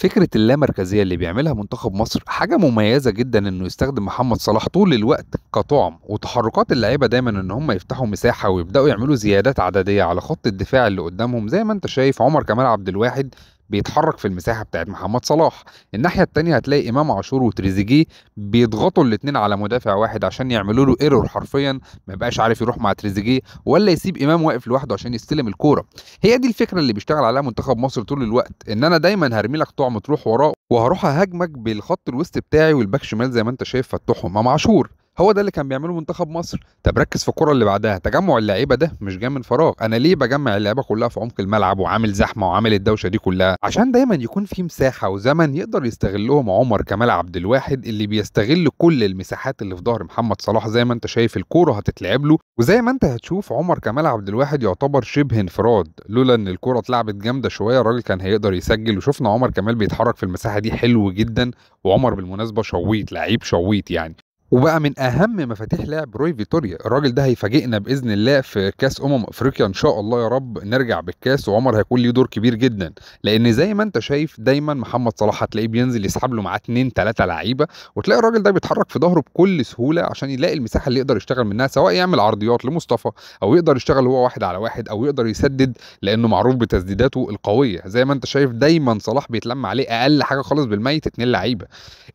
فكره اللامركزيه اللي بيعملها منتخب مصر حاجه مميزه جدا انه يستخدم محمد صلاح طول الوقت كطعم وتحركات اللعيبه دايما ان هم يفتحوا مساحه ويبداوا يعملوا زيادات عدديه على خط الدفاع اللي قدامهم زي ما انت شايف عمر كمال عبد الواحد بيتحرك في المساحه بتاعت محمد صلاح الناحيه الثانيه هتلاقي امام عاشور وتريزيجيه بيضغطوا الاثنين على مدافع واحد عشان يعملوا له ايرور حرفيا ما يبقاش عارف يروح مع تريزيجيه ولا يسيب امام واقف لوحده عشان يستلم الكوره هي دي الفكره اللي بيشتغل عليها منتخب مصر طول الوقت ان انا دايما هرمي لك طعم تروح وراه وهروح اهاجمك بالخط الوسط بتاعي والباك شمال زي ما انت شايف فتحهم امام عاشور هو ده اللي كان بيعمله منتخب مصر طب ركز في الكره اللي بعدها تجمع اللعيبه ده مش جاي من فراغ انا ليه بجمع اللعيبه كلها في عمق الملعب وعامل زحمه وعامل الدوشه دي كلها عشان دايما يكون في مساحه وزمن يقدر يستغلهم عمر كمال عبد الواحد اللي بيستغل كل المساحات اللي في ظهر محمد صلاح زي ما انت شايف الكوره هتتلعب له وزي ما انت هتشوف عمر كمال عبد الواحد يعتبر شبه انفراد لولا ان الكوره اتلعبت جامده شويه الراجل كان هيقدر يسجل وشفنا عمر كمال بيتحرك في المساحه دي حلو جدا وعمر بالمناسبه شويت لعيب شويت يعني وبقى من اهم مفاتيح لعب روي فيتوريا الراجل ده هيفاجئنا باذن الله في كاس امم افريقيا ان شاء الله يا رب نرجع بالكاس وعمر هيكون ليه دور كبير جدا لان زي ما انت شايف دايما محمد صلاح هتلاقيه بينزل يسحب له معاه اتنين تلاته لعيبه وتلاقي الراجل ده بيتحرك في ظهره بكل سهوله عشان يلاقي المساحه اللي يقدر يشتغل منها سواء يعمل عرضيات لمصطفى او يقدر يشتغل هو واحد على واحد او يقدر يسدد لانه معروف بتسديداته القويه زي ما انت شايف دايما صلاح بيتلم عليه اقل حاجه خالص بالميت اتنين لعيبه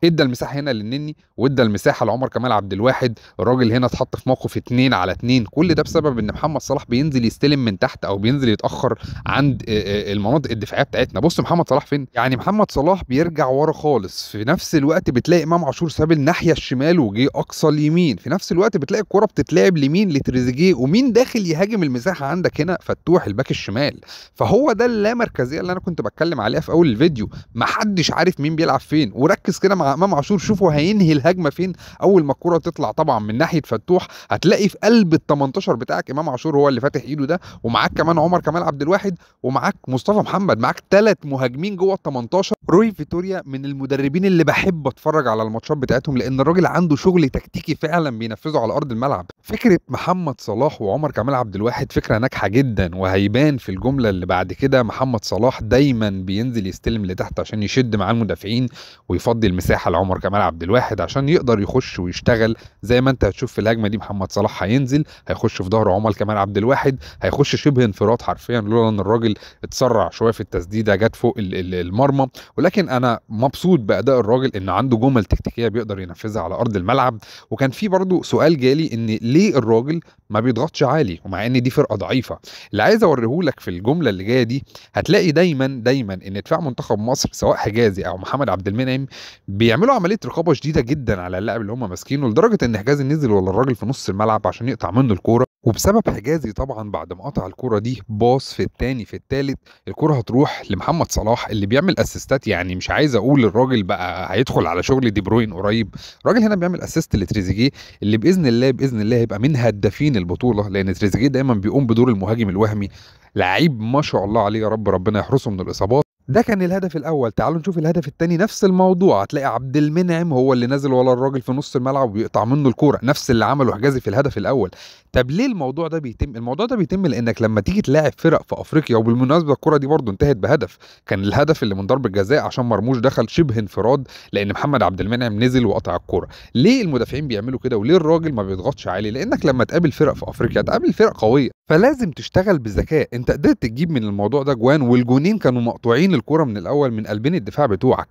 ادى المساحه هنا للنني وادى المساحه لعمر عمر كمال عبد الواحد الراجل هنا اتحط في موقف اتنين على اتنين كل ده بسبب ان محمد صلاح بينزل يستلم من تحت او بينزل يتاخر عند المناطق الدفاعيه بتاعتنا بص محمد صلاح فين يعني محمد صلاح بيرجع ورا خالص في نفس الوقت بتلاقي امام عاشور ساب الناحيه الشمال وجه اقصى اليمين في نفس الوقت بتلاقي الكره بتتلعب لمين لتريزيجيه ومين داخل يهاجم المساحه عندك هنا فتوح الباك الشمال فهو ده اللامركزيه اللي انا كنت بتكلم عليها في اول الفيديو محدش عارف مين بيلعب فين وركز كده مع امام عاشور شوفوا هينهي الهجمه فين او اول ما الكوره تطلع طبعا من ناحيه فتوح هتلاقي في قلب ال 18 بتاعك امام عاشور هو اللي فاتح ايده ده ومعاك كمان عمر كمال عبد الواحد ومعاك مصطفى محمد معاك ثلاث مهاجمين جوه ال 18 روي فيتوريا من المدربين اللي بحب اتفرج على الماتشات بتاعتهم لان الراجل عنده شغل تكتيكي فعلا بينفذه على ارض الملعب فكره محمد صلاح وعمر كمال عبد الواحد فكره ناجحه جدا وهيبان في الجمله اللي بعد كده محمد صلاح دايما بينزل يستلم لتحت عشان يشد معاه المدافعين ويفضي المساحه لعمر كمال عبد الواحد عشان يقدر يخش ويشتغل زي ما انت هتشوف في الهجمه دي محمد صلاح هينزل هيخش في ظهر عمر كمال عبد الواحد هيخش شبه انفراد حرفيا لولا ان الراجل اتسرع شويه في التسديده جت فوق المرمى ولكن انا مبسوط باداء الراجل ان عنده جمل تكتيكيه بيقدر ينفذها على ارض الملعب وكان في برضه سؤال جالي ان ليه الراجل ما بيضغطش عالي ومع ان دي فرقه ضعيفه اللي عايز لك في الجمله اللي جايه دي هتلاقي دايما دايما ان دفاع منتخب مصر سواء حجازي او محمد عبد المنعم بيعملوا عمليه رقابه شديده جدا على اللاعب اللي هم ماسكينه لدرجه ان حجازي نزل ولا الراجل في نص الملعب عشان يقطع منه الكوره وبسبب حجازي طبعا بعد ما قطع الكوره دي باص في الثاني في الثالث الكوره هتروح لمحمد صلاح اللي بيعمل اسيستات يعني مش عايز اقول الراجل بقى هيدخل على شغل دي بروين قريب الراجل هنا بيعمل اسيست لتريزيجيه اللي باذن الله باذن الله هيبقى من هدافين البطوله لان تريزيجيه دايما بيقوم بدور المهاجم الوهمي لعيب ما شاء الله عليه يا رب ربنا يحرسه من الاصابات ده كان الهدف الاول تعالوا نشوف الهدف الثاني نفس الموضوع هتلاقي عبد المنعم هو اللي نازل ورا الراجل في نص الملعب وبيقطع منه الكوره نفس اللي عمله حجازي في الهدف الاول طب ليه الموضوع ده بيتم الموضوع ده بيتم لانك لما تيجي تلاعب فرق في افريقيا وبالمناسبه الكوره دي برضو انتهت بهدف كان الهدف اللي من ضربه جزاء عشان مرموش دخل شبه انفراد لان محمد عبد المنعم نزل وقطع الكوره ليه المدافعين بيعملوا كده وليه الراجل ما بيضغطش عالي لانك لما تقابل فرق في افريقيا تقابل فرق قويه فلازم تشتغل بذكاء انت قدرت تجيب من الموضوع ده جوان والجونين كانوا مقطوعين الكرة من الاول من قلبين الدفاع بتوعك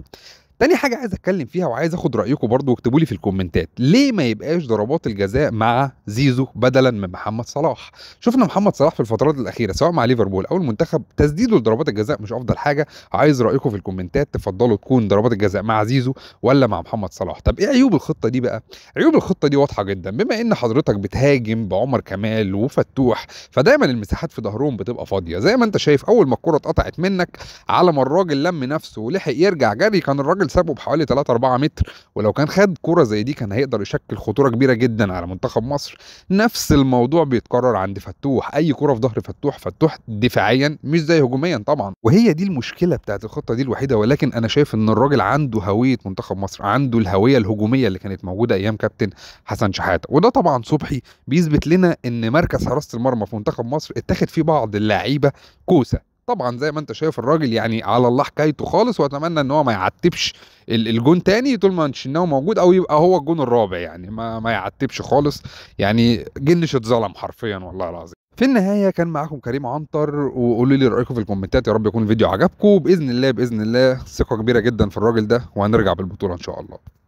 تاني حاجه عايز اتكلم فيها وعايز اخد رايكم برضو واكتبوا لي في الكومنتات ليه ما يبقاش ضربات الجزاء مع زيزو بدلا من محمد صلاح شفنا محمد صلاح في الفترات الاخيره سواء مع ليفربول او المنتخب تسديده لضربات الجزاء مش افضل حاجه عايز رايكم في الكومنتات تفضلوا تكون ضربات الجزاء مع زيزو ولا مع محمد صلاح طب ايه عيوب الخطه دي بقى عيوب الخطه دي واضحه جدا بما ان حضرتك بتهاجم بعمر كمال وفتوح فدايما المساحات في ظهرهم بتبقى فاضيه زي ما انت شايف اول ما الكره اتقطعت منك على ما الراجل لم نفسه ولحق يرجع جري كان الراجل سابه بحوالي 3 4 متر ولو كان خد كرة زي دي كان هيقدر يشكل خطورة كبيرة جدا على منتخب مصر نفس الموضوع بيتكرر عند فتوح أي كرة في ظهر فتوح فتوح دفاعيا مش زي هجوميا طبعا وهي دي المشكلة بتاعت الخطة دي الوحيدة ولكن أنا شايف إن الراجل عنده هوية منتخب مصر عنده الهوية الهجومية اللي كانت موجودة أيام كابتن حسن شحاتة وده طبعا صبحي بيثبت لنا إن مركز حراسة المرمى في منتخب مصر اتاخد فيه بعض اللعيبة كوسة طبعا زي ما انت شايف الراجل يعني على الله حكايته خالص واتمنى ان هو ما يعتبش الجون تاني طول ما شناوي موجود او يبقى هو الجون الرابع يعني ما ما يعتبش خالص يعني جنش اتظلم حرفيا والله العظيم في النهايه كان معاكم كريم عنتر وقولوا لي رايكم في الكومنتات يا رب يكون الفيديو عجبكم باذن الله باذن الله ثقه كبيره جدا في الراجل ده وهنرجع بالبطوله ان شاء الله